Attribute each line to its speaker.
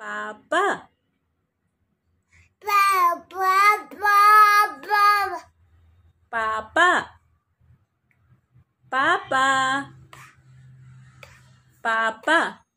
Speaker 1: papá, papá, papá, papá, Baba. Baba.